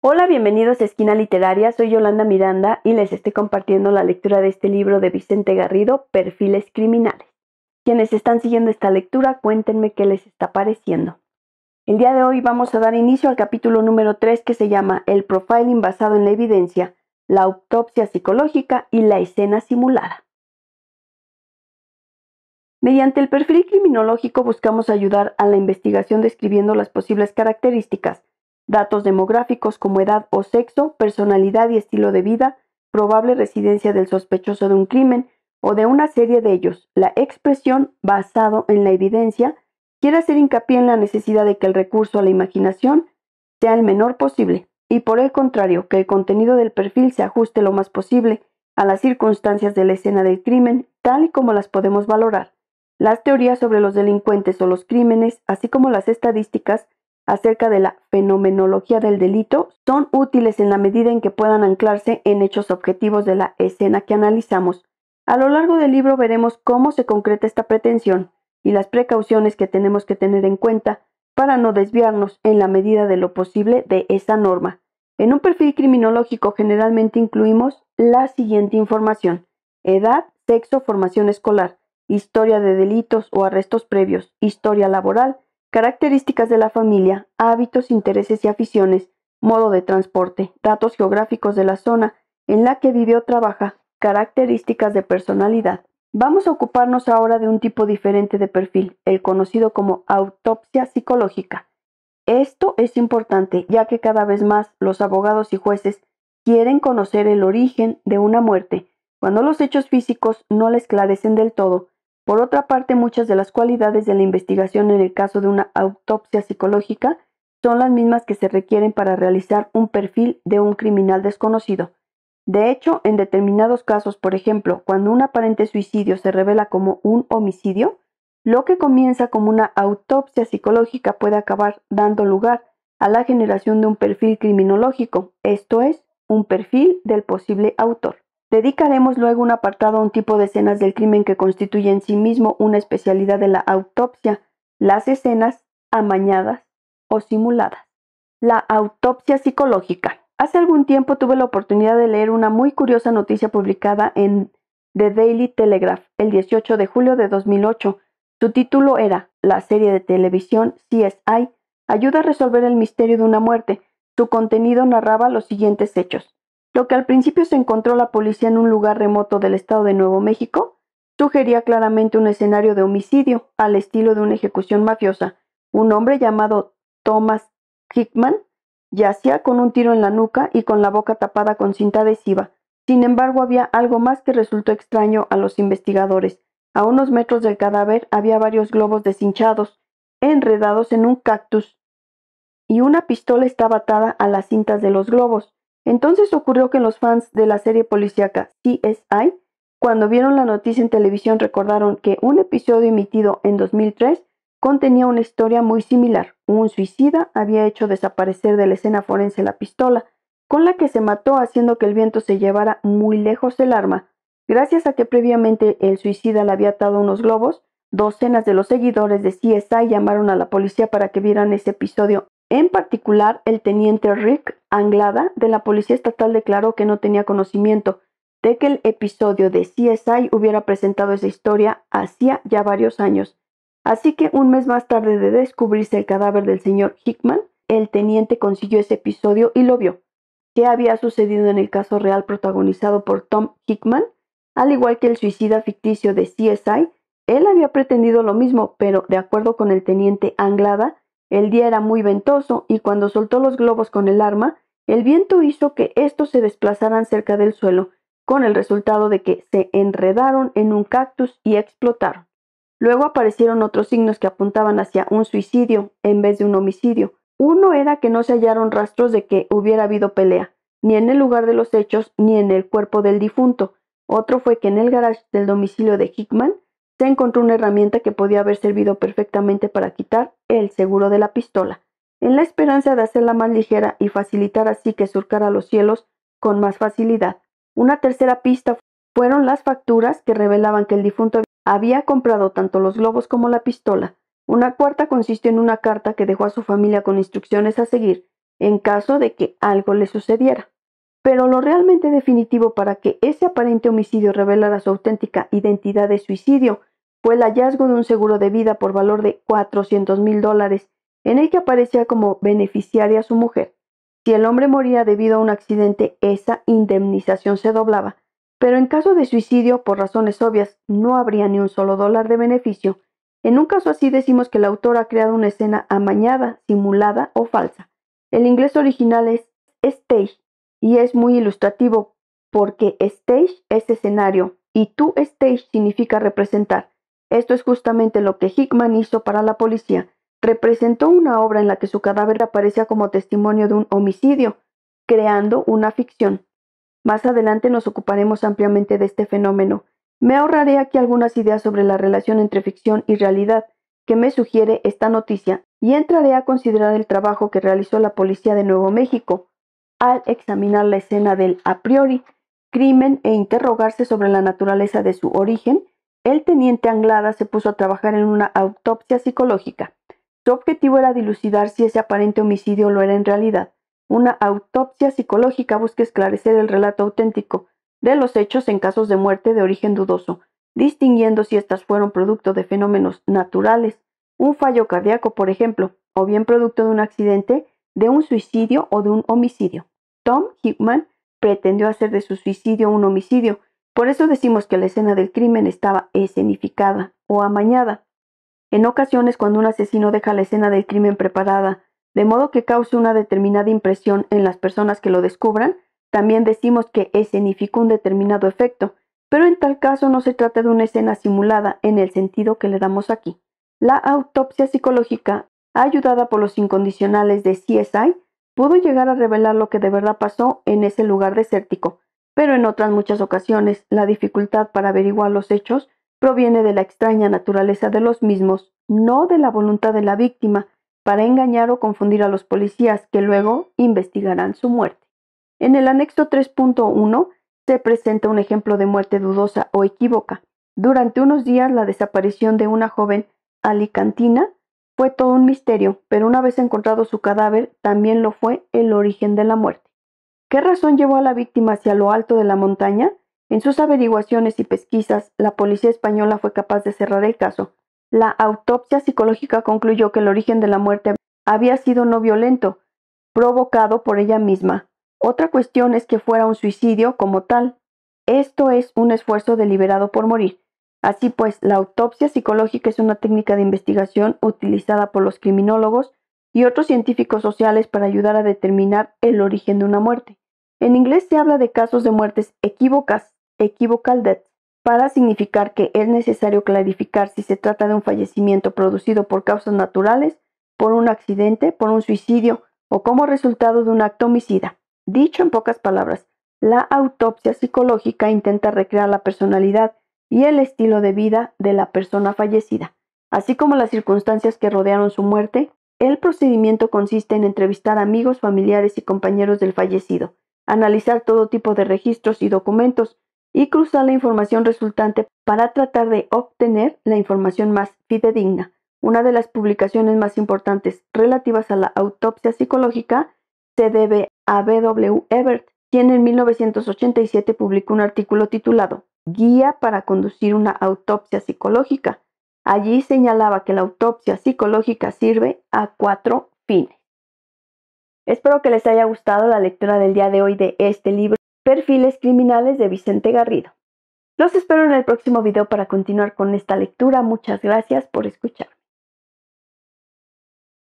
Hola, bienvenidos a Esquina Literaria. Soy Yolanda Miranda y les estoy compartiendo la lectura de este libro de Vicente Garrido, Perfiles Criminales. Quienes están siguiendo esta lectura, cuéntenme qué les está pareciendo. El día de hoy vamos a dar inicio al capítulo número 3 que se llama El profiling basado en la evidencia, la autopsia psicológica y la escena simulada. Mediante el perfil criminológico buscamos ayudar a la investigación describiendo las posibles características datos demográficos como edad o sexo, personalidad y estilo de vida, probable residencia del sospechoso de un crimen o de una serie de ellos. La expresión basado en la evidencia quiere hacer hincapié en la necesidad de que el recurso a la imaginación sea el menor posible y por el contrario, que el contenido del perfil se ajuste lo más posible a las circunstancias de la escena del crimen, tal y como las podemos valorar. Las teorías sobre los delincuentes o los crímenes, así como las estadísticas, acerca de la fenomenología del delito son útiles en la medida en que puedan anclarse en hechos objetivos de la escena que analizamos. A lo largo del libro veremos cómo se concreta esta pretensión y las precauciones que tenemos que tener en cuenta para no desviarnos en la medida de lo posible de esa norma. En un perfil criminológico generalmente incluimos la siguiente información. Edad, sexo, formación escolar, historia de delitos o arrestos previos, historia laboral, Características de la familia, hábitos, intereses y aficiones, modo de transporte, datos geográficos de la zona en la que vive o trabaja, características de personalidad. Vamos a ocuparnos ahora de un tipo diferente de perfil, el conocido como autopsia psicológica. Esto es importante ya que cada vez más los abogados y jueces quieren conocer el origen de una muerte. Cuando los hechos físicos no le esclarecen del todo, por otra parte, muchas de las cualidades de la investigación en el caso de una autopsia psicológica son las mismas que se requieren para realizar un perfil de un criminal desconocido. De hecho, en determinados casos, por ejemplo, cuando un aparente suicidio se revela como un homicidio, lo que comienza como una autopsia psicológica puede acabar dando lugar a la generación de un perfil criminológico, esto es, un perfil del posible autor. Dedicaremos luego un apartado a un tipo de escenas del crimen que constituye en sí mismo una especialidad de la autopsia, las escenas amañadas o simuladas. La autopsia psicológica. Hace algún tiempo tuve la oportunidad de leer una muy curiosa noticia publicada en The Daily Telegraph el 18 de julio de 2008. Su título era La serie de televisión CSI ayuda a resolver el misterio de una muerte. Su contenido narraba los siguientes hechos. Lo que al principio se encontró la policía en un lugar remoto del estado de Nuevo México sugería claramente un escenario de homicidio al estilo de una ejecución mafiosa. Un hombre llamado Thomas Hickman yacía con un tiro en la nuca y con la boca tapada con cinta adhesiva. Sin embargo, había algo más que resultó extraño a los investigadores. A unos metros del cadáver había varios globos deshinchados, enredados en un cactus, y una pistola estaba atada a las cintas de los globos. Entonces ocurrió que los fans de la serie policíaca CSI, cuando vieron la noticia en televisión, recordaron que un episodio emitido en 2003 contenía una historia muy similar. Un suicida había hecho desaparecer de la escena forense la pistola, con la que se mató haciendo que el viento se llevara muy lejos el arma. Gracias a que previamente el suicida le había atado unos globos, docenas de los seguidores de CSI llamaron a la policía para que vieran ese episodio. En particular, el teniente Rick Anglada de la Policía Estatal declaró que no tenía conocimiento de que el episodio de CSI hubiera presentado esa historia hacía ya varios años. Así que un mes más tarde de descubrirse el cadáver del señor Hickman, el teniente consiguió ese episodio y lo vio. ¿Qué había sucedido en el caso real protagonizado por Tom Hickman? Al igual que el suicida ficticio de CSI, él había pretendido lo mismo, pero de acuerdo con el teniente Anglada, el día era muy ventoso y cuando soltó los globos con el arma, el viento hizo que estos se desplazaran cerca del suelo, con el resultado de que se enredaron en un cactus y explotaron. Luego aparecieron otros signos que apuntaban hacia un suicidio en vez de un homicidio. Uno era que no se hallaron rastros de que hubiera habido pelea, ni en el lugar de los hechos ni en el cuerpo del difunto. Otro fue que en el garage del domicilio de Hickman se encontró una herramienta que podía haber servido perfectamente para quitar el seguro de la pistola, en la esperanza de hacerla más ligera y facilitar así que surcara los cielos con más facilidad. Una tercera pista fueron las facturas que revelaban que el difunto había comprado tanto los globos como la pistola. Una cuarta consistió en una carta que dejó a su familia con instrucciones a seguir en caso de que algo le sucediera. Pero lo realmente definitivo para que ese aparente homicidio revelara su auténtica identidad de suicidio fue el hallazgo de un seguro de vida por valor de 400 mil dólares, en el que aparecía como beneficiaria su mujer. Si el hombre moría debido a un accidente, esa indemnización se doblaba, pero en caso de suicidio, por razones obvias, no habría ni un solo dólar de beneficio. En un caso así decimos que el autor ha creado una escena amañada, simulada o falsa. El inglés original es stage y es muy ilustrativo porque stage es escenario y to stage significa representar. Esto es justamente lo que Hickman hizo para la policía. Representó una obra en la que su cadáver aparecía como testimonio de un homicidio, creando una ficción. Más adelante nos ocuparemos ampliamente de este fenómeno. Me ahorraré aquí algunas ideas sobre la relación entre ficción y realidad que me sugiere esta noticia y entraré a considerar el trabajo que realizó la policía de Nuevo México al examinar la escena del a priori crimen e interrogarse sobre la naturaleza de su origen el teniente Anglada se puso a trabajar en una autopsia psicológica. Su objetivo era dilucidar si ese aparente homicidio lo era en realidad. Una autopsia psicológica busca esclarecer el relato auténtico de los hechos en casos de muerte de origen dudoso, distinguiendo si éstas fueron producto de fenómenos naturales, un fallo cardíaco, por ejemplo, o bien producto de un accidente, de un suicidio o de un homicidio. Tom Hickman pretendió hacer de su suicidio un homicidio, por eso decimos que la escena del crimen estaba escenificada o amañada. En ocasiones cuando un asesino deja la escena del crimen preparada, de modo que cause una determinada impresión en las personas que lo descubran, también decimos que escenificó un determinado efecto, pero en tal caso no se trata de una escena simulada en el sentido que le damos aquí. La autopsia psicológica, ayudada por los incondicionales de CSI, pudo llegar a revelar lo que de verdad pasó en ese lugar desértico, pero en otras muchas ocasiones la dificultad para averiguar los hechos proviene de la extraña naturaleza de los mismos, no de la voluntad de la víctima para engañar o confundir a los policías que luego investigarán su muerte. En el anexo 3.1 se presenta un ejemplo de muerte dudosa o equívoca. Durante unos días la desaparición de una joven alicantina fue todo un misterio, pero una vez encontrado su cadáver también lo fue el origen de la muerte. ¿Qué razón llevó a la víctima hacia lo alto de la montaña? En sus averiguaciones y pesquisas, la policía española fue capaz de cerrar el caso. La autopsia psicológica concluyó que el origen de la muerte había sido no violento, provocado por ella misma. Otra cuestión es que fuera un suicidio como tal. Esto es un esfuerzo deliberado por morir. Así pues, la autopsia psicológica es una técnica de investigación utilizada por los criminólogos y otros científicos sociales para ayudar a determinar el origen de una muerte. En inglés se habla de casos de muertes equívocas, equivocal death, para significar que es necesario clarificar si se trata de un fallecimiento producido por causas naturales, por un accidente, por un suicidio o como resultado de un acto homicida. Dicho en pocas palabras, la autopsia psicológica intenta recrear la personalidad y el estilo de vida de la persona fallecida, así como las circunstancias que rodearon su muerte. El procedimiento consiste en entrevistar amigos, familiares y compañeros del fallecido, analizar todo tipo de registros y documentos y cruzar la información resultante para tratar de obtener la información más fidedigna. Una de las publicaciones más importantes relativas a la autopsia psicológica se debe a B.W. Ebert, quien en 1987 publicó un artículo titulado Guía para conducir una autopsia psicológica. Allí señalaba que la autopsia psicológica sirve a cuatro fines. Espero que les haya gustado la lectura del día de hoy de este libro, Perfiles Criminales de Vicente Garrido. Los espero en el próximo video para continuar con esta lectura. Muchas gracias por escuchar.